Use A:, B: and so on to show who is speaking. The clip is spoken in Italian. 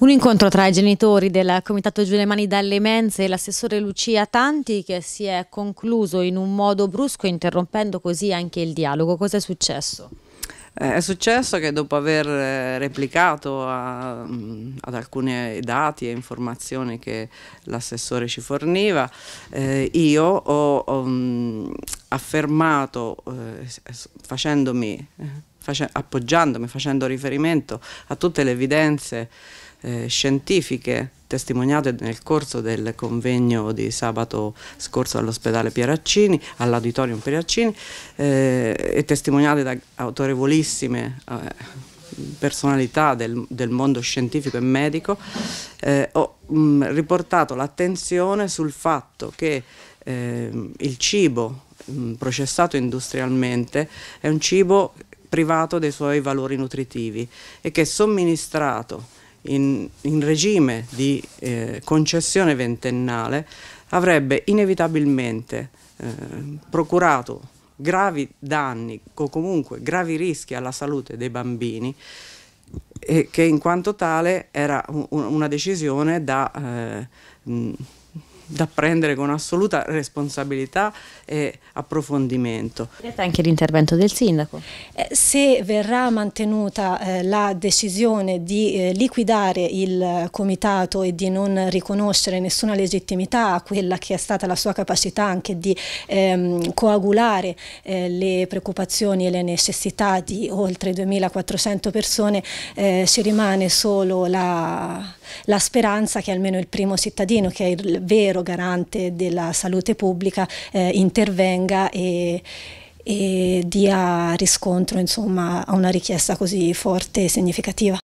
A: Un incontro tra i genitori del Comitato Giù Mani dalle Menze e l'assessore Lucia Tanti che si è concluso in un modo brusco interrompendo così anche il dialogo. Cosa è
B: successo? Eh, è successo che dopo aver eh, replicato a, mm, ad alcuni eh, dati e informazioni che l'assessore ci forniva, eh, io ho, ho mm, affermato, eh, facendomi, face, appoggiandomi, facendo riferimento a tutte le evidenze eh, scientifiche testimoniate nel corso del convegno di sabato scorso all'ospedale Pieraccini, all'auditorium Pieraccini eh, e testimoniate da autorevolissime eh, personalità del, del, mondo scientifico e medico, eh, ho mh, riportato l'attenzione sul fatto che eh, il cibo mh, processato industrialmente è un cibo privato dei suoi valori nutritivi e che somministrato in, in regime di eh, concessione ventennale avrebbe inevitabilmente eh, procurato gravi danni o comunque gravi rischi alla salute dei bambini e che in quanto tale era una decisione da eh, mh, da prendere con assoluta responsabilità e approfondimento. Anche l'intervento del sindaco.
A: Eh, se verrà mantenuta eh, la decisione di eh, liquidare il comitato e di non riconoscere nessuna legittimità a quella che è stata la sua capacità anche di ehm, coagulare le preoccupazioni e le necessità di oltre 2400 persone, ci rimane solo la, la speranza che almeno il primo cittadino, che è il vero garante della salute pubblica eh, intervenga e, e dia riscontro insomma, a una richiesta così forte e significativa.